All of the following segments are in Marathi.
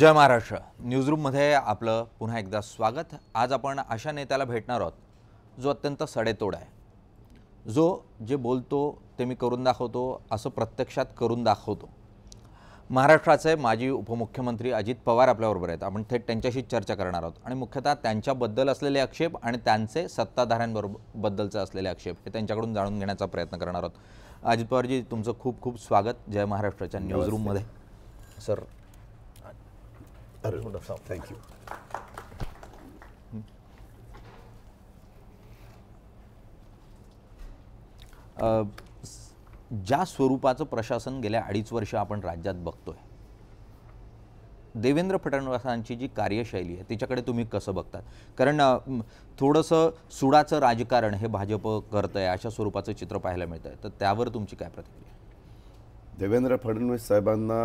जय महाराष्ट्र न्यूजरूममध्ये आपलं पुन्हा एकदा स्वागत आज आपण अशा नेत्याला भेटणार आहोत जो अत्यंत सडेतोड आहे जो जे बोलतो ते मी करून दाखवतो असं प्रत्यक्षात करून दाखवतो महाराष्ट्राचे माजी उपमुख्यमंत्री अजित पवार आपल्याबरोबर आहेत आपण थेट त्यांच्याशी चर्चा करणार आहोत आणि मुख्यतः त्यांच्याबद्दल असलेले आक्षेप आणि त्यांचे सत्ताधाऱ्यांबरोबर असलेले आक्षेप हे त्यांच्याकडून जाणून घेण्याचा प्रयत्न करणार आहोत अजित पवारजी तुमचं खूप खूप स्वागत जय महाराष्ट्राच्या न्यूजरूममध्ये सर अरे hmm. uh, ज्या स्वरूपाचं प्रशासन गेल्या अडीच वर्ष आपण राज्यात बघतोय देवेंद्र फडणवीसांची जी कार्यशैली आहे तिच्याकडे तुम्ही कसं बघतात कारण थोडंसं सुडाचं राजकारण हे भाजप करत आहे अशा स्वरूपाचं चित्र पाहायला मिळतंय तर त्यावर तुमची काय प्रतिक्रिया देवेंद्र फडणवीस साहेबांना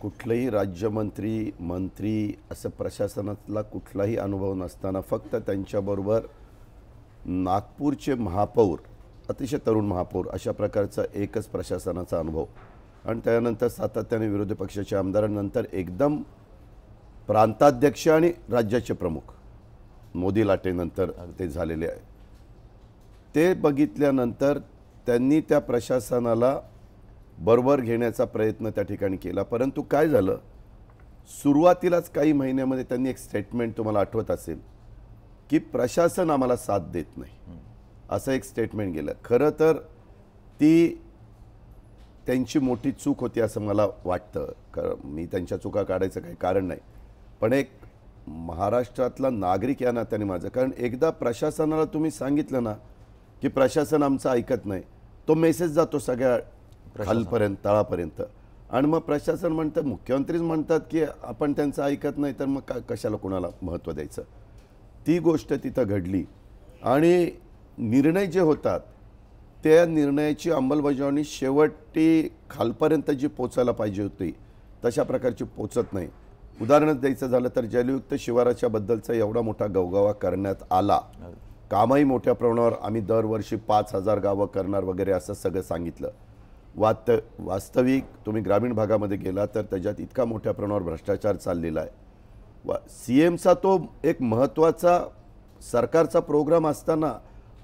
कुठलंही राज्यमंत्री मंत्री असं प्रशासनातला कुठलाही अनुभव नसताना फक्त त्यांच्याबरोबर नागपूरचे महापौर अतिशय तरुण महापौर अशा प्रकारचा एकच प्रशासनाचा अनुभव आणि त्यानंतर सातत्याने विरोधी पक्षाच्या आमदारांनंतर एकदम प्रांताध्यक्ष आणि राज्याचे प्रमुख मोदी लाटेनंतर ते झालेले आहे ते बघितल्यानंतर त्यांनी त्या प्रशासनाला बरोबर घेण्याचा प्रयत्न त्या ठिकाणी केला परंतु काय झालं सुरुवातीलाच काही महिन्यामध्ये त्यांनी एक स्टेटमेंट तुम्हाला आठवत असेल की प्रशासन आम्हाला साथ देत नाही असं एक स्टेटमेंट गेलं खरं तर ती त्यांची मोठी चूक होती असं मला वाटतं कारण मी त्यांच्या चुका काढायचं काही कारण नाही पण एक महाराष्ट्रातला नागरिक या नात्याने माझं कारण एकदा प्रशासनाला तुम्ही सांगितलं ना की प्रशासन आमचं ऐकत नाही तो मेसेज जातो सगळ्या खालपर्यंत तळापर्यंत आणि मग प्रशासन म्हणतं मुख्यमंत्रीच म्हणतात की आपण त्यांचं ऐकत नाही तर मग का कशाला कोणाला महत्त्व द्यायचं ती गोष्ट तिथं घडली आणि निर्णय जे होतात त्या निर्णयाची अंमलबजावणी शेवटी खालपर्यंत जी पोचायला पाहिजे होती तशा प्रकारची पोचत नाही उदाहरणच द्यायचं झालं तर जलयुक्त शिवाराच्या बद्दलचा एवढा मोठा गवगावा करण्यात आला हो. कामही मोठ्या प्रमाणावर आम्ही दरवर्षी पाच हजार गावं करणार वगैरे असं सगळं सांगितलं वात वास्तविक तुम्ही ग्रामीण भागामध्ये गेला तर त्याच्यात इतका मोठ्या प्रमाणावर भ्रष्टाचार चाललेला आहे वा सी एमचा तो एक महत्त्वाचा सरकारचा प्रोग्राम असताना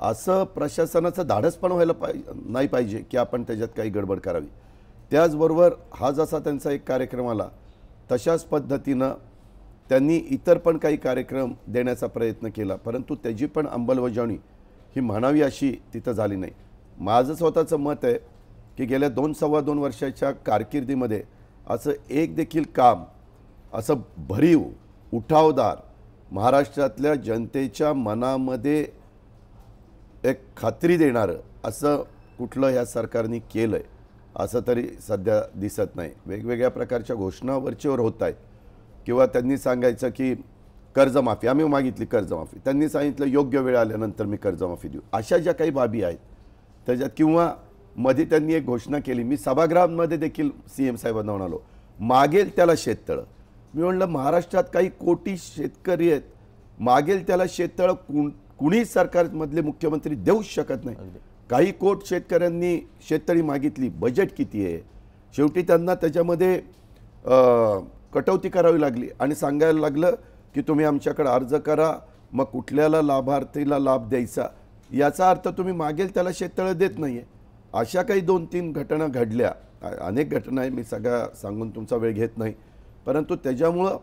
असं प्रशासनाचं पण व्हायला पाहि नाही पाहिजे की आपण त्याच्यात काही गडबड करावी त्याचबरोबर हा जसा त्यांचा एक कार्यक्रम आला तशाच पद्धतीनं त्यांनी इतर पण काही कार्यक्रम देण्याचा प्रयत्न केला परंतु त्याची पण अंमलबजावणी ही म्हणावी अशी तिथं झाली नाही माझं स्वतःचं मत आहे की गेल्या दोन सव्वा दोन वर्षाच्या कारकिर्दीमध्ये असं एक देखील काम असं भरीव उठावदार महाराष्ट्रातल्या जनतेच्या मनामध्ये एक खात्री देणारं असं कुठलं ह्या सरकारने केलं आहे असं तरी सध्या दिसत नाही वेगवेगळ्या प्रकारच्या घोषणा वरचेवर होत आहेत किंवा त्यांनी सांगायचं की कर्जमाफी आम्ही मागितली कर्जमाफी त्यांनी सांगितलं योग्य वेळ आल्यानंतर मी कर्जमाफी देऊ अशा ज्या काही बाबी आहेत त्याच्यात किंवा मध्ये त्यांनी एक घोषणा केली मी सभागृहांमध्ये देखील सी एम साहेबांना म्हणालो मागेल त्याला शेततळं मी म्हणलं महाराष्ट्रात काही कोटी शेतकरी आहेत मागेल त्याला शेततळं कुण कुणी सरकारमधले मुख्यमंत्री देऊच शकत नाही काही कोट शेतकऱ्यांनी शेततळी मागितली बजेट किती आहे शेवटी त्यांना त्याच्यामध्ये कटौती करावी लागली आणि सांगायला लागलं की तुम्ही आमच्याकडे अर्ज करा मग कुठल्याला लाभार्थीला लाभ द्यायचा याचा अर्थ तुम्ही मागेल त्याला शेततळं देत नाही आहे अशा काही दोन तीन घटना घडल्या अनेक घटना आहे मी सगळ्या सांगून तुमचा वेळ घेत नाही परंतु त्याच्यामुळं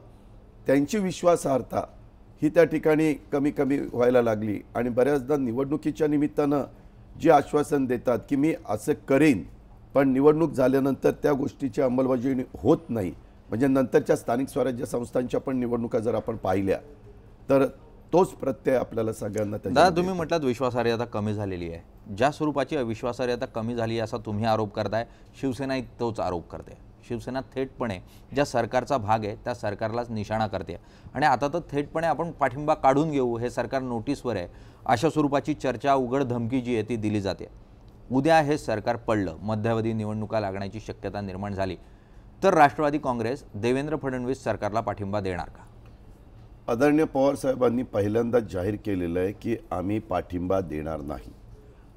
त्यांची विश्वासार्हता ही त्या ठिकाणी कमी कमी व्हायला लागली आणि बऱ्याचदा निवडणुकीच्या निमित्तानं जे आश्वासन देतात की मी असं करेन पण निवडणूक झाल्यानंतर त्या गोष्टीची अंमलबजावणी होत नाही म्हणजे नंतरच्या स्थानिक स्वराज्य संस्थांच्या पण निवडणुका जर आपण पाहिल्या तर तोच प्रत्यय आपल्याला सगळ्यांना दादा तुम्ही म्हटलात विश्वासार्हता कमी झालेली आहे ज्या स्वरूपाची अविश्वासार्हता कमी झाली असा तुम्ही आरोप करताय शिवसेना तोच आरोप करते शिवसेना थेटपणे ज्या सरकारचा भाग आहे त्या सरकारलाच निशाणा करते आणि आता तर थेटपणे आपण पाठिंबा काढून घेऊ हे सरकार नोटीसवर आहे अशा स्वरूपाची चर्चा उघड धमकी जी आहे ती दिली जाते उद्या हे सरकार पडलं मध्यावधी निवडणुका लागण्याची शक्यता निर्माण झाली तर राष्ट्रवादी काँग्रेस देवेंद्र फडणवीस सरकारला पाठिंबा देणार का आदरणीय साहेबांनी पहिल्यांदा जाहीर केलेलं आहे की आम्ही पाठिंबा देणार नाही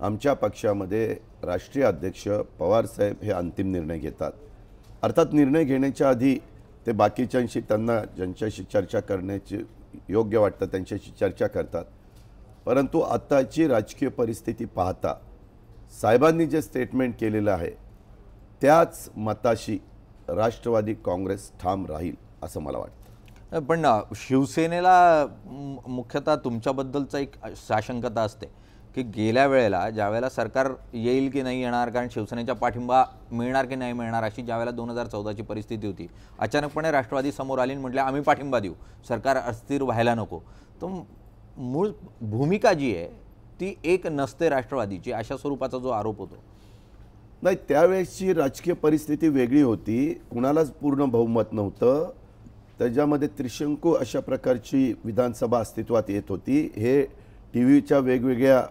आमच्या पक्षामध्ये राष्ट्रीय अध्यक्ष पवारसाहेब हे अंतिम निर्णय घेतात अर्थात निर्णय घेण्याच्या आधी ते बाकीच्यांशी त्यांना ज्यांच्याशी चर्चा करण्याची योग्य वाटतं त्यांच्याशी चर्चा करतात परंतु आत्ताची राजकीय परिस्थिती पाहता साहेबांनी जे स्टेटमेंट केलेलं आहे त्याच मताशी राष्ट्रवादी काँग्रेस ठाम राहील असं मला वाटतं पण शिवसेनेला मुख्यतः तुमच्याबद्दलचा एक साशंकता असते की गेल्या वेळेला वेळेला सरकार येईल की नाही येणार कारण शिवसेनेचा पाठिंबा मिळणार की नाही मिळणार अशी ज्या वेळेला दोन हजार चौदाची परिस्थिती होती अचानकपणे राष्ट्रवादी समोर आली म्हटले आम्ही पाठिंबा देऊ सरकार अस्थिर व्हायला नको तर मूळ भूमिका जी आहे ती एक नसते राष्ट्रवादीची अशा स्वरूपाचा जो आरोप होतो नाही त्यावेळेसची राजकीय परिस्थिती वेगळी होती कुणालाच पूर्ण बहुमत नव्हतं त्याच्यामध्ये त्रिशंकू अशा प्रकारची विधानसभा अस्तित्वात येत होती हे टी व्हीच्या वेगवेगळ्या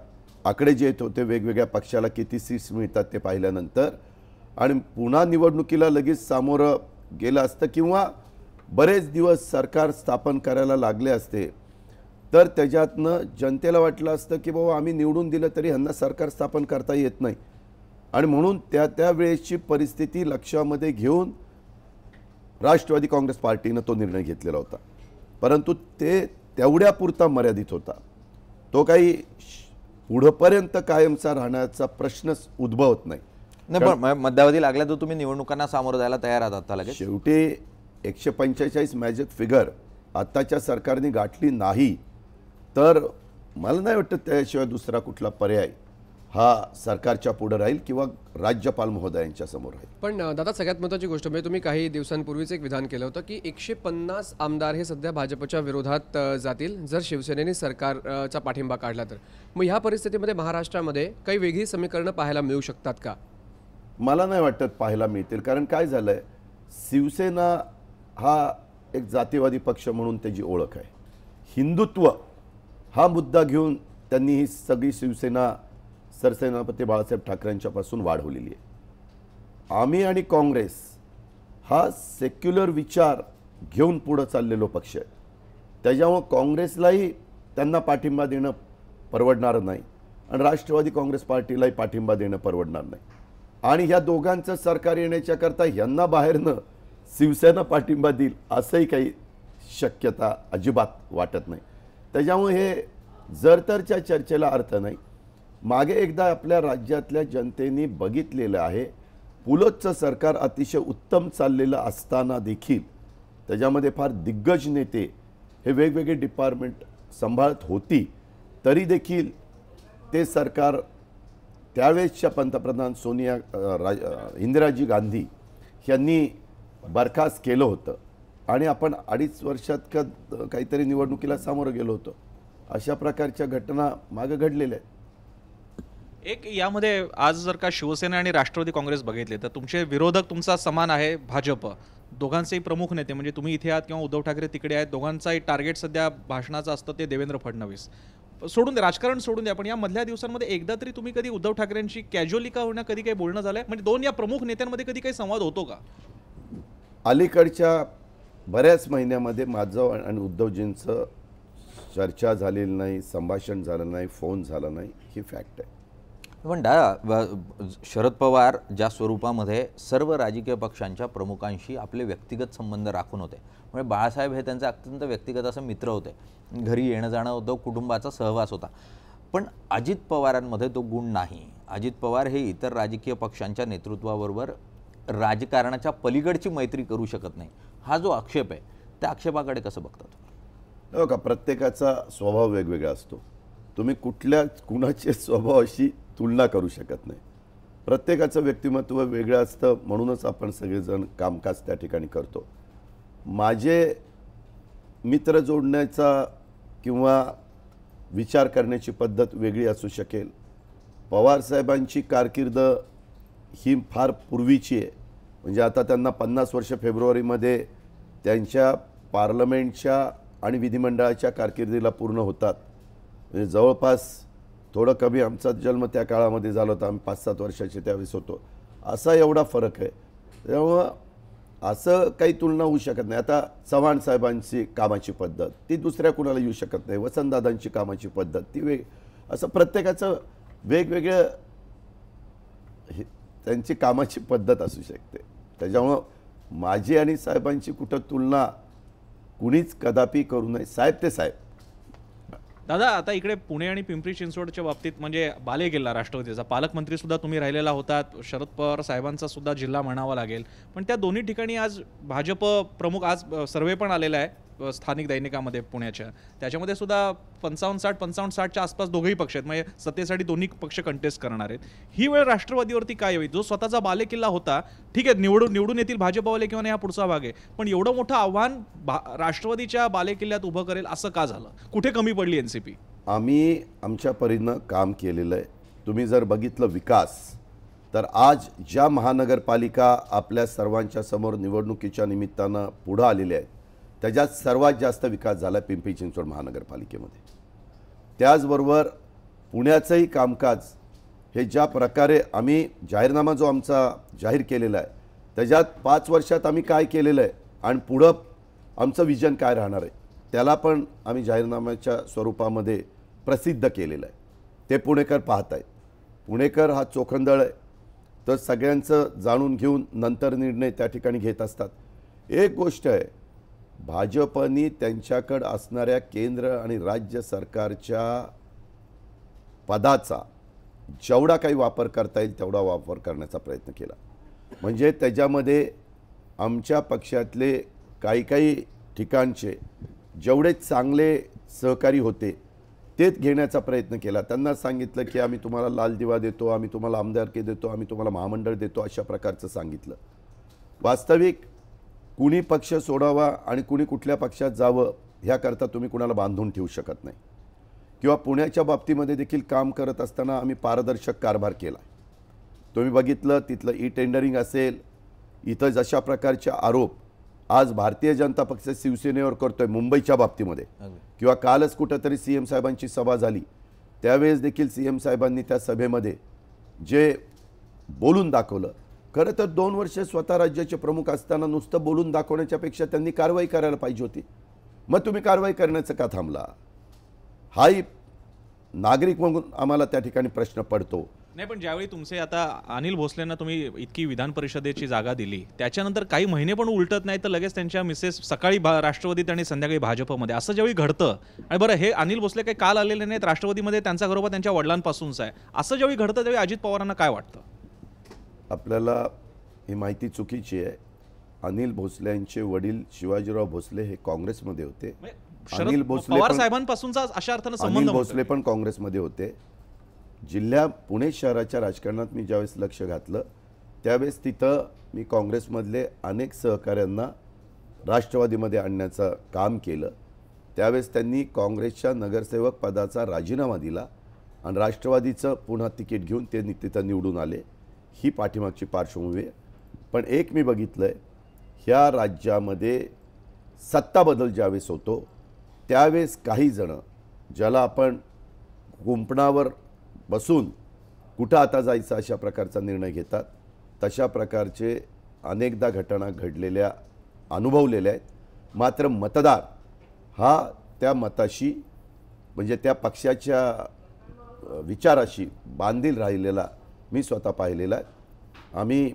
आकडे जे येत होते वेगवेगळ्या पक्षाला किती सीट्स मिळतात ते पाहिल्यानंतर आणि पुन्हा निवडणुकीला लगेच सामोरं गेलं असतं किंवा बरेच दिवस सरकार स्थापन करायला लागले असते तर त्याच्यातनं जनतेला वाटलं असतं की बाबा आम्ही निवडून दिलं तरी ह्यांना सरकार स्थापन करता येत नाही आणि म्हणून त्या त्यावेळेसची परिस्थिती लक्षामध्ये घेऊन राष्ट्रवादी काँग्रेस पार्टीनं तो निर्णय घेतलेला होता परंतु ते तेवढ्यापुरता मर्यादित होता तो काही पुढंपर्यंत कायमचा राहण्याचा प्रश्नच उद्भवत नाही नाही पण मध्यावधी लागल्या तर तुम्ही निवडणुकांना सामोरं जायला तयार आहात आता लगेच शेवटी एकशे पंचेचाळीस मॅजिक फिगर आत्ताच्या सरकारने गाठली नाही तर मला नाही वाटत त्याशिवाय दुसरा कुठला पर्याय हा सरकारच्या पुढं राहील किंवा राज्यपाल महोदयांच्या समोर राहील पण दादा सगळ्यात महत्वाची गोष्ट म्हणजे तुम्ही काही दिवसांपूर्वीच एक विधान केलं होतं की एकशे पन्नास आमदार हे सध्या भाजपच्या विरोधात जातील जर शिवसेनेने सरकारचा पाठिंबा काढला तर मग ह्या परिस्थितीमध्ये महाराष्ट्रामध्ये काही वेगळी समीकरणं पाहायला मिळू शकतात का मला नाही वाटत पाहायला मिळतील कारण काय झालं आहे शिवसेना हा एक जातीवादी पक्ष म्हणून त्याची ओळख आहे हिंदुत्व हा मुद्दा घेऊन त्यांनी ही सगळी शिवसेना सरसेनापती बाळासाहेब ठाकरेंच्यापासून वाढवलेली आहे आम्ही आणि काँग्रेस हा सेक्युलर विचार घेऊन पुढं चाललेलो पक्ष आहे त्याच्यामुळं काँग्रेसलाही त्यांना पाठिंबा देणं परवडणार नाही आणि राष्ट्रवादी काँग्रेस पार्टीलाही पाठिंबा देणं परवडणार नाही आणि ह्या दोघांचं सरकार येण्याच्याकरता ह्यांना बाहेरनं शिवसेना पाठिंबा देईल असंही काही शक्यता अजिबात वाटत नाही त्याच्यामुळे हे जर तरच्या चर्चेला अर्थ नाही मागे एकदा आपल्या राज्यातल्या जनतेने बघितलेलं आहे पुलतचं सरकार अतिशय उत्तम चाललेलं असताना देखील त्याच्यामध्ये फार दिग्गज नेते हे वेगवेगळे डिपार्टमेंट सांभाळत होती तरी देखील ते सरकार त्यावेळेसच्या पंतप्रधान सोनिया राज इंदिराजी गांधी यांनी बरखास्त केलं होतं आणि आपण अडीच वर्षात का काहीतरी निवडणुकीला सामोरं गेलो होतो अशा प्रकारच्या घटना मागं घडलेल्या आहेत एक यामध्ये आज जर का शिवसेना आणि राष्ट्रवादी काँग्रेस बघितले तर तुमचे विरोधक तुमचा समान आहे भाजप दोघांचेही प्रमुख नेते म्हणजे तुम्ही इथे आहात किंवा उद्धव ठाकरे तिकडे आहेत दोघांचाही टार्गेट सध्या भाषणाचं असतं ते देवेंद्र फडणवीस सोडून द्या राजकारण सोडून द्या पण या मधल्या दिवसांमध्ये एकदा तरी तुम्ही कधी उद्धव ठाकरेंची कॅज्युअली का होण्या कधी काही बोलणं झालं आहे म्हणजे दोन या प्रमुख नेत्यांमध्ये कधी काही संवाद होतो का अलीकडच्या बऱ्याच महिन्यामध्ये माझं आणि उद्धवजींचं चर्चा झालेली नाही संभाषण झालं नाही फोन झाला नाही ही फॅक्ट आहे पण शरद पवार ज्या स्वरूपामध्ये सर्व राजकीय पक्षांच्या प्रमुखांशी आपले व्यक्तिगत संबंध राखून होते म्हणजे बाळासाहेब हे त्यांचे अत्यंत व्यक्तिगत असं मित्र होते घरी येणं जाणं होतं कुटुंबाचा सहवास होता पण अजित पवारांमध्ये तो गुण नाही अजित पवार हे इतर राजकीय पक्षांच्या नेतृत्वाबरोबर राजकारणाच्या पलीकडची मैत्री करू शकत नाही हा जो आक्षेप आहे त्या आक्षेपाकडे कसं बघतात का प्रत्येकाचा स्वभाव वेगवेगळा असतो तुम्ही कुठल्या कुणाचे स्वभावाशी तुलना करू शकत नाही प्रत्येकाचं व्यक्तिमत्व वेगळं असतं म्हणूनच आपण सगळेजण कामकाज त्या ठिकाणी करतो माझे मित्र जोडण्याचा किंवा विचार करण्याची पद्धत वेगळी असू शकेल पवारसाहेबांची कारकिर्द ही फार पूर्वीची आहे म्हणजे आता त्यांना पन्नास वर्ष फेब्रुवारीमध्ये त्यांच्या पार्लमेंटच्या आणि विधिमंडळाच्या कारकिर्दीला पूर्ण होतात म्हणजे जवळपास थोडं कमी आमचा जन्म त्या काळामध्ये झाला होता आम्ही पाच सात वर्षाचे त्यावेळेस होतो असा एवढा फरक आहे त्यामुळं असं काही तुलना होऊ शकत नाही आता चव्हाण साहेबांची कामाची पद्धत ती दुसऱ्या कुणाला येऊ शकत नाही वसंतदादांची कामाची पद्धत ती वेग असं प्रत्येकाचं वेगवेगळं हे त्यांची कामाची पद्धत असू शकते त्याच्यामुळं माझी आणि साहेबांची कुठं तुलना कुणीच कदापि करू नये साहेब ते साहेब दादा आता इकडे पुणे आणि पिंपरी चिंचवडच्या बाबतीत म्हणजे बाले गेला राष्ट्रवादीचा पालकमंत्री सुद्धा तुम्ही राहिलेला होतात शरद पवार साहेबांचा सुद्धा जिल्हा म्हणावा लागेल पण त्या दोन्ही ठिकाणी आज भाजप प्रमुख आज सर्वे पण आलेला आहे स्थानिक दैनिकामध्ये पुण्याच्या त्याच्यामध्ये सुद्धा पंचावन्न साठ पंचावन्न साठच्या आसपास दोघेही पक्ष आहेत म्हणजे सत्तेसाठी दोन्ही पक्ष कंटेस्ट करणार आहेत ही वेळ राष्ट्रवादीवरती काय होईल जो स्वतःचा बालेकिल्ला होता ठीक आहे निवडून निवडून येतील भाजपवाले किंवा नाही हा पुढचा भाग आहे पण एवढं मोठं आव्हान भा राष्ट्रवादीच्या बालेकिल्ल्यात उभं करेल असं का झालं कुठे कमी पडली एन सी पी आम्ही आमच्या परीनं काम केलेलं आहे तुम्ही जर बघितलं विकास तर आज ज्या महानगरपालिका आपल्या सर्वांच्या समोर निवडणुकीच्या निमित्तानं पुढं आलेल्या आहेत त्याच्यात सर्वात जास्त विकास झाला पिंपरी चिंचवड महानगरपालिकेमध्ये त्याचबरोबर पुण्याचंही कामकाज हे ज्या प्रकारे आम्ही जाहीरनामा जो आमचा जाहीर केलेला आहे त्याच्यात पाच वर्षात आम्ही काय केलेलं आहे आणि पुढं आमचं विजन काय राहणार आहे त्याला पण आम्ही जाहीरनाम्याच्या स्वरूपामध्ये प्रसिद्ध केलेलं आहे ते पुणेकर पाहत आहेत पुणेकर हा चोखंदळ आहे तर सगळ्यांचं जाणून घेऊन नंतर निर्णय त्या ठिकाणी घेत असतात एक गोष्ट आहे भाजपनी त्यांच्याकडं असणाऱ्या केंद्र आणि राज्य सरकारच्या पदाचा जेवढा काही वापर करता येईल तेवढा वापर करण्याचा प्रयत्न केला म्हणजे त्याच्यामध्ये आमच्या पक्षातले काही काही ठिकाणचे जेवढे चांगले सहकारी होते तेच घेण्याचा प्रयत्न केला त्यांना सांगितलं की आम्ही तुम्हाला लाल दिवा देतो आम्ही तुम्हाला आमदारकी देतो आम्ही तुम्हाला महामंडळ देतो अशा प्रकारचं सांगितलं वास्तविक कुणी पक्ष सोडावा आणि कुणी कुठल्या पक्षात जावं ह्याकरता तुम्ही कुणाला बांधून ठेवू शकत नाही किंवा पुण्याच्या बाबतीमध्ये देखील काम करत असताना आम्ही पारदर्शक कारभार केला तुम्ही बघितलं तिथलं ई टेंडरिंग असेल इथं जशा प्रकारचे आरोप आज भारतीय जनता पक्ष शिवसेनेवर करतोय मुंबईच्या बाबतीमध्ये किंवा कालच कुठंतरी सी एम साहेबांची सभा झाली त्यावेळेस देखील सी एम साहेबांनी त्या सभेमध्ये जे बोलून दाखवलं खरं तर दोन वर्ष स्वतः राज्याचे प्रमुख असताना नुसतं बोलून दाखवण्याच्या पेक्षा त्यांनी कारवाई करायला पाहिजे होती मग तुम्ही कारवाई करण्याचं का थांबला हाही नागरिक म्हणून आम्हाला त्या ठिकाणी प्रश्न पडतो नाही पण ज्यावेळी तुमचे आता अनिल भोसलेंना तुम्ही इतकी विधान परिषदेची जागा दिली त्याच्यानंतर काही महिने पण उलटत नाही तर लगेच त्यांच्या मिसेस सकाळी राष्ट्रवादीत आणि संध्याकाळी भाजपमध्ये असं ज्यावेळी घडतं आणि बरं हे अनिल भोसले काही काल आलेले नाहीत राष्ट्रवादीमध्ये त्यांचा घरोबा त्यांच्या वडिलांपासूनच आहे असं ज्यावेळी घडतं त्यावेळी अजित पवारांना काय वाटतं आपल्याला ही माहिती चुकीची आहे अनिल भोसले यांचे वडील शिवाजीराव भोसले हे काँग्रेसमध्ये होते म्हणजे अनिल भोसले साहेबांपासूनचा अशा अर्थानं संबंध भोसले पण काँग्रेसमध्ये होते जिल्ह्या पुणे शहराच्या राजकारणात मी ज्यावेळेस लक्ष घातलं त्यावेळेस तिथं मी काँग्रेसमधले अनेक सहकाऱ्यांना राष्ट्रवादीमध्ये आणण्याचं काम केलं त्यावेळेस त्यांनी काँग्रेसच्या नगरसेवक पदाचा राजीनामा दिला आणि राष्ट्रवादीचं पुन्हा तिकीट घेऊन ते तिथं निवडून आले ही पाठीमागची पार्श्वभूमी आहे पण एक मी बघितलं आहे ह्या राज्यामध्ये सत्ता बदल ज्यावेळेस होतो त्यावेळेस काहीजणं ज्याला आपण गुंपणावर बसून कुठं आता जायचं अशा प्रकारचा निर्णय घेतात तशा प्रकारचे अनेकदा घटना घडलेल्या अनुभवलेल्या आहेत मात्र मतदार हा त्या मताशी म्हणजे त्या पक्षाच्या विचाराशी बांधील राहिलेला मी स्वतः पाहिलेला आहे आम्ही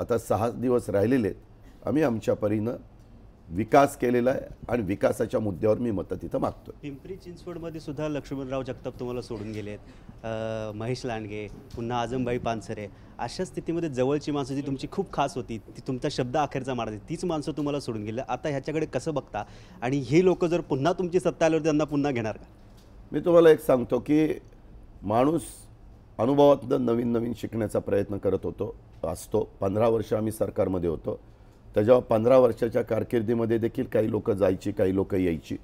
आता सहा दिवस राहिलेले आहेत आम्ही आमच्या परीनं विकास केलेला आहे आणि विकासाच्या मुद्द्यावर मी मतं तिथं मागतो पिंपरी चिंचवडमध्ये सुद्धा लक्ष्मणराव जगताप तुम्हाला सोडून गेले आहेत महेश लांडगे पुन्हा आजमबाई पानसरे अशा स्थितीमध्ये जवळची माणसं जी तुमची खूप खास होती ती तुमचा शब्द अखेरचा मारते तीच माणसं तुम्हाला सोडून गेली आता ह्याच्याकडे कसं बघता आणि हे लोक जर पुन्हा तुमची सत्ता आल्यावर त्यांना पुन्हा घेणार का मी तुम्हाला एक सांगतो की माणूस अनुभवातनं नवीन नवीन शिकण्याचा प्रयत्न करत होतो असतो पंधरा वर्ष आम्ही सरकारमध्ये होतो त्याच्यावर पंधरा वर्षाच्या कारकिर्दीमध्ये देखील काही लोकं जायची काही लोकं यायची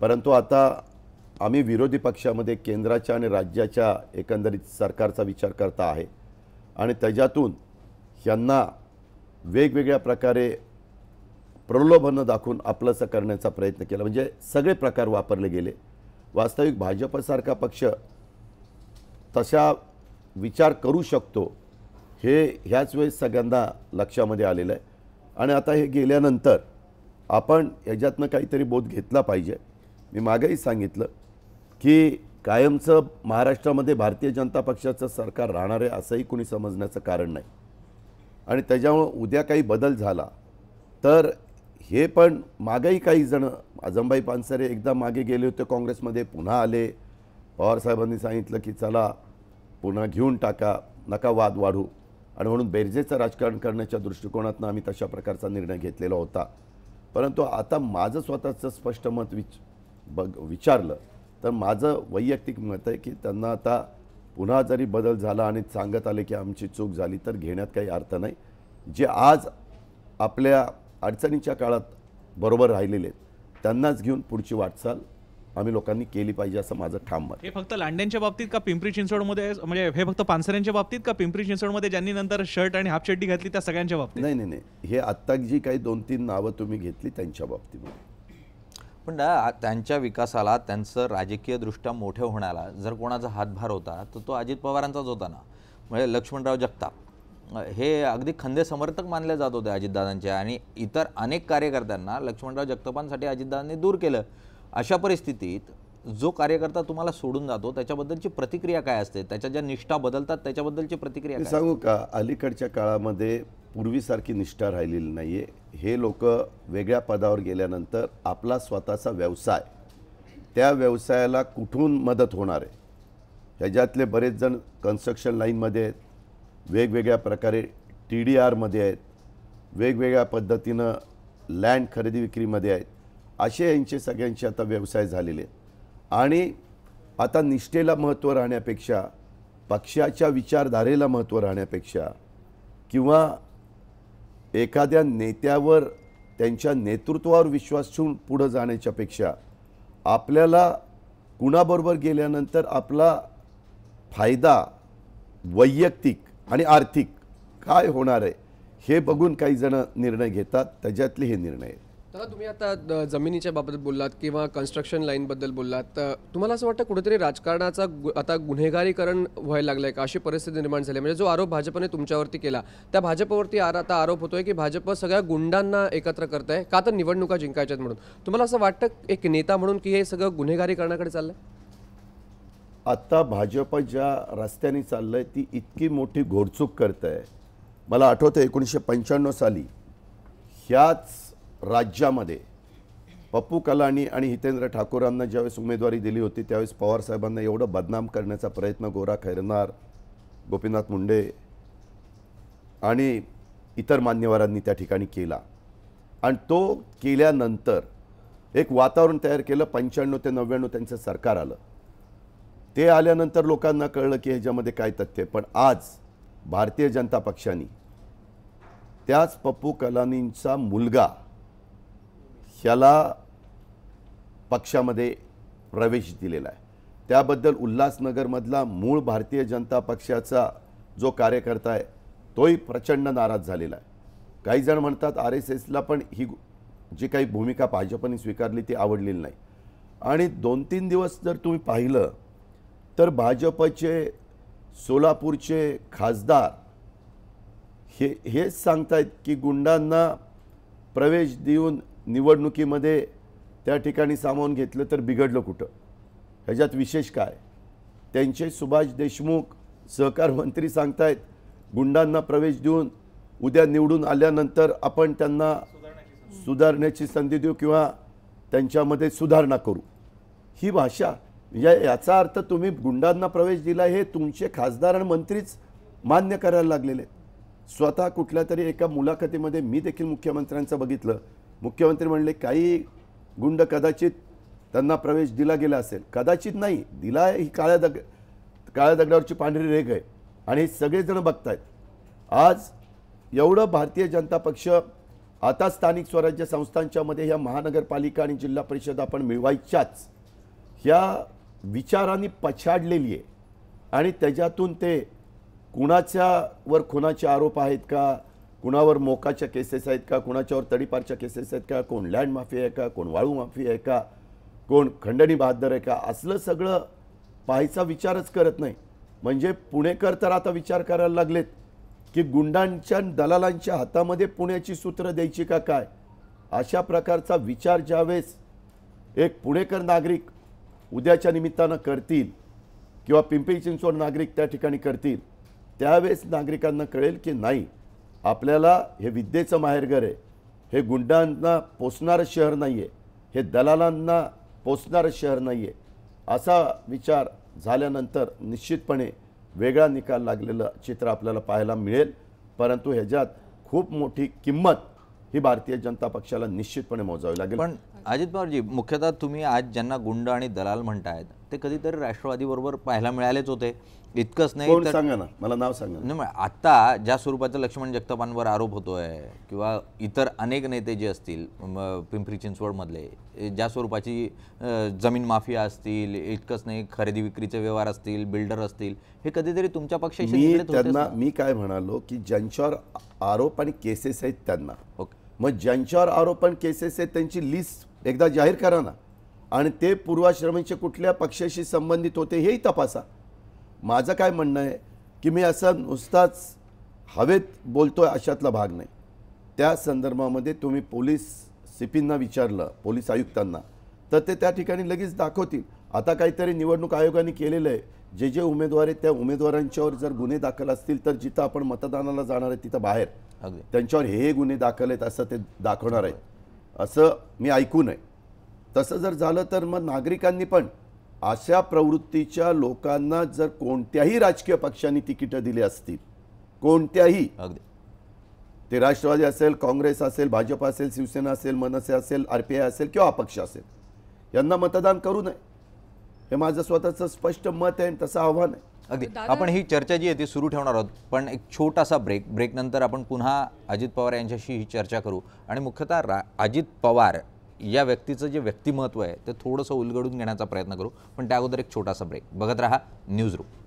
परंतु आता आम्ही विरोधी पक्षामध्ये केंद्राच्या आणि राज्याच्या एकंदरीत सरकारचा विचार करता आहे आणि त्याच्यातून यांना वेगवेगळ्या प्रकारे प्रलोभनं दाखवून आपलंसं करण्याचा प्रयत्न केला म्हणजे सगळे प्रकार वापरले गेले वास्तविक भाजपसारखा पक्ष तशा विचार करू शकतो हे ह्याच वेळेस सगळ्यांदा लक्षामध्ये आलेलं आहे आणि आता हे गेल्यानंतर आपण याच्यातनं काहीतरी बोध घेतला पाहिजे मी मागेही सांगितलं की कायमचं महाराष्ट्रामध्ये भारतीय जनता पक्षाचं सरकार राहणार आहे असंही कोणी समजण्याचं कारण नाही आणि त्याच्यामुळं उद्या काही बदल झाला तर हे पण मागेही काही जणं आजमबाई पानसरे एकदा मागे गेले होते काँग्रेसमध्ये पुन्हा आले पवारसाहेबांनी सांगितलं की चला पुन्हा घेऊन टाका नका वाद वाढू आणि म्हणून बेरजेचं राजकारण करण्याच्या दृष्टिकोनातनं आम्ही तशा प्रकारचा निर्णय घेतलेला होता परंतु आता माझं स्वतःचं स्पष्ट मत विच बग विचारलं तर माझं वैयक्तिक मत आहे की त्यांना आता पुन्हा जरी बदल झाला आणि सांगत आले की आमची चूक झाली तर घेण्यात काही अर्थ नाही जे आज आपल्या अडचणीच्या काळात बरोबर राहिलेले आहेत त्यांनाच घेऊन पुढची वाटचाल आम्ही लोकांनी केली पाहिजे असं माझं ठाम मत हे फक्त लांड्यांच्या बाबतीत का पिंपरी चिंचवडमध्ये म्हणजे हे फक्त पानसऱ्यांच्या बाबतीत का पिंपरी चिंचवडमध्ये ज्यांनी नंतर शर्ट आणि हाफ शर्टी घातली त्या सगळ्यांच्या बाबतीत नाही नाही नाही हे आत्ता जी काही दोन तीन नावं तुम्ही घेतली त्यांच्या बाबतीत पण त्यांच्या विकासाला त्यांचं राजकीयदृष्ट्या मोठे होण्याला जर कोणाचा हातभार होता तर तो अजित पवारांचाच होता ना म्हणजे लक्ष्मणराव जगताप हे अगदी खंदे समर्थक मानले जात होते अजितदादांचे आणि इतर अनेक कार्यकर्त्यांना लक्ष्मणराव जगतापांसाठी अजितदादांनी दूर केलं अशा परिस्थितीत जो कार्यकर्ता तुम्हाला सोडून जातो त्याच्याबद्दलची प्रतिक्रिया काय असते त्याच्या ज्या निष्ठा बदलतात त्याच्याबद्दलची प्रतिक्रिया सांगू का अलीकडच्या काळामध्ये पूर्वीसारखी निष्ठा राहिलेली नाही आहे हे लोक वेगळ्या पदावर गेल्यानंतर आपला स्वतःचा व्यवसाय त्या व्यवसायाला कुठून मदत होणार आहे ह्याच्यातले बरेच जण कन्स्ट्रक्शन लाईनमध्ये आहेत वेगवेगळ्या प्रकारे टी डी आरमध्ये आहेत वेगवेगळ्या पद्धतीनं लँड खरेदी विक्रीमध्ये आहेत असे यांचे सगळ्यांचे आता व्यवसाय झालेले आहेत आणि आता निष्ठेला महत्त्व राहण्यापेक्षा पक्षाच्या विचारधारेला महत्त्व राहण्यापेक्षा किंवा एखाद्या नेत्यावर त्यांच्या नेतृत्वावर विश्वास ठेवून पुढं जाण्याच्यापेक्षा आपल्याला कुणाबरोबर गेल्यानंतर आपला फायदा वैयक्तिक आणि आर्थिक काय होणार आहे हे बघून काही जण निर्णय घेतात त्याच्यातले हे निर्णय आहेत दादा तुम्ही आता जमिनीच्या बाबत बोललात किंवा कन्स्ट्रक्शन लाईनबद्दल बोललात तर तुम्हाला असं वाटतं कुठेतरी राजकारणाचा आता गुन्हेगारीकरण व्हायला लागलं आहे का अशी परिस्थिती निर्माण झाली म्हणजे जो आरोप भाजपने तुमच्यावरती केला त्या भाजपवरती आर आता आरोप होतोय की भाजप सगळ्या गुंडांना एकत्र करत आहे का तर निवडणुका जिंकायच्यात म्हणून तुम्हाला असं वाटतं एक नेता म्हणून की हे सगळं गुन्हेगारीकरणाकडे चाललं आहे आत्ता भाजप ज्या रस्त्याने चाललं आहे ती इतकी मोठी घोडचूक करत आहे मला आठवतं एकोणीसशे पंच्याण्णव साली ह्याच राज्यामध्ये पप्पू कलानी आणि हितेंद्र ठाकूरांना ज्यावेळेस उमेदवारी दिली होती त्यावेळेस पवारसाहेबांना एवढं बदनाम करण्याचा प्रयत्न गोरा खैरनार गोपीनाथ मुंडे आणि इतर मान्यवरांनी त्या ठिकाणी केला आणि तो केल्यानंतर एक वातावरण तयार केलं पंच्याण्णव ते नव्याण्णव त्यांचं सरकार आलं ते आल्यानंतर लोकांना कळलं की ह्याच्यामध्ये काय तथ्य पण आज भारतीय जनता पक्षाने त्याच पप्पू कलानींचा मुलगा ह्याला पक्षामध्ये प्रवेश दिलेला आहे त्याबद्दल उल्हासनगरमधला मूळ भारतीय जनता पक्षाचा जो कार्यकर्ता आहे तोही प्रचंड नाराज झालेला आहे काही जण म्हणतात आर एस एसला पण ही जी काही भूमिका भाजपने स्वीकारली ती आवडलेली नाही आणि दोन तीन दिवस जर तुम्ही पाहिलं तर भाजपचे सोलापूरचे खासदार हे हेच सांगतायत की गुंडांना प्रवेश देऊन निवडणुकीमध्ये त्या ठिकाणी सामावून घेतलं तर बिघडलं कुठं ह्याच्यात विशेष काय त्यांचे सुभाष देशमुख सहकार मंत्री सांगतायत गुंडांना प्रवेश देऊन उद्या निवडून आल्यानंतर आपण त्यांना सुधारण्याची संधी देऊ किंवा त्यांच्यामध्ये सुधारणा करू ही भाषा म्हणजे याचा अर्थ तुम्ही गुंडांना प्रवेश दिला हे तुमचे खासदार आणि मंत्रीच मान्य करायला लागलेले स्वतः कुठल्या तरी एका मुलाखतीमध्ये मी देखील मुख्यमंत्र्यांचं बघितलं मुख्यमंत्री म्हणले काही गुंड कदाचित त्यांना प्रवेश दिला गेला असेल कदाचित नाही दिला ही काळ्या दग काळ्या दगडावरची पांढरी रेख आहे आणि हे सगळेजण बघतायत आज एवढं भारतीय जनता पक्ष आता स्थानिक स्वराज्य संस्थांच्यामध्ये ह्या महानगरपालिका आणि जिल्हा परिषद आपण मिळवायच्याच ह्या विचारांनी पछाडलेली आहे आणि त्याच्यातून ते कुणाच्यावर खुनाचे आरोप आहेत का कुणावर मोकाच्या केसेस आहेत का कुणाच्यावर तडीपारच्या केसेस आहेत का कोण लँड माफिया आहे का कोण वाळू माफिया आहे का कोण खंडणी बहादर आहे का असलं सगळं पाहायचा विचारच करत नाही म्हणजे पुणेकर तर आता विचार करायला लागलेत की गुंडांच्या दलालांच्या हातामध्ये पुण्याची सूत्रं द्यायची का काय अशा प्रकारचा विचार ज्यावेळेस एक पुणेकर नागरिक उद्याच्या निमित्तानं करतील किंवा पिंपरी चिंचवड नागरिक त्या ठिकाणी करतील त्यावेळेस नागरिकांना कळेल की नाही आपल्याला हे विद्येचं माहेरघर आहे हे गुंडांना पोचणारं शहर नाही आहे हे दलालांना पोचणारं शहर नाही आहे असा विचार झाल्यानंतर निश्चितपणे वेगळा निकाल लागलेलं चित्र आपल्याला पाहायला मिळेल परंतु ह्याच्यात खूप मोठी किंमत ही भारतीय जनता पक्षाला निश्चितपणे मोजावी लागेल पण अजित पवारजी मुख्यतः तुम्ही आज ज्यांना गुंड आणि दलाल म्हणतायत ते कधीतरी राष्ट्रवादी बरोबर पाहायला मिळालेच होते इतकंच नाही तर सांगा ना मला नाव सांगा नाही आता ज्या स्वरूपाचा लक्ष्मण जगतापांवर आरोप होतोय किंवा इतर अनेक नेते जे असतील पिंपरी चिंचवडमधले ज्या स्वरूपाची जमीन माफिया असतील इतकंच नाही खरेदी विक्रीचे व्यवहार असतील बिल्डर असतील हे कधीतरी तुमच्या पक्षाशी त्यांना मी काय म्हणालो की ज्यांच्यावर आरोप आणि केसेस आहेत त्यांना ओके मग ज्यांच्यावर आरोप आणि केसेस आहेत त्यांची लिस्ट एकदा जाहीर करा ना आणि ते पूर्वाश्रमीचे कुठल्या पक्षाशी संबंधित होते हेही तपासा माझं काय म्हणणं आहे की मी असं नुसताच हवेत बोलतो आहे अशातला भाग नाही त्या संदर्भामध्ये तुम्ही पोलीस सिपींना विचारलं पोलीस आयुक्तांना तर ते त्या ठिकाणी लगेच दाखवतील आता काहीतरी निवडणूक आयोगाने केलेलं आहे जे जे उमेदवार आहेत त्या उमेदवारांच्यावर जर गुन्हे दाखल असतील तर जिथं आपण मतदानाला जाणार आहे तिथं बाहेर त्यांच्यावर हे गुन्हे दाखल आहेत असं ते दाखवणार आहेत असं मी ऐकू नये तसं जर झालं तर मग नागरिकांनी पण अशा प्रवृत्तीच्या लोकांना जर कोणत्याही राजकीय पक्षांनी तिकीटं दिली असतील कोणत्याही अगदी ते राष्ट्रवादी असेल काँग्रेस असेल भाजप असेल शिवसेना असेल मनसे असेल आर पी आय असेल किंवा अपक्ष असेल यांना मतदान करू नये हे माझं स्वतःचं स्पष्ट मत आहे आणि तसं आव्हान आहे अगदी आपण ही चर्चा जी आहे ती सुरू ठेवणार आहोत पण एक छोटासा ब्रेक ब्रेक नंतर आपण पुन्हा अजित पवार यांच्याशी ही चर्चा करू आणि मुख्यतः रा अजित पवार या व्यक्तीचं जे व्यक्तिमत्व आहे ते थोडंसं उलगडून घेण्याचा प्रयत्न करू पण त्या अगोदर एक छोटासा ब्रेक बघत राहा न्यूज रूम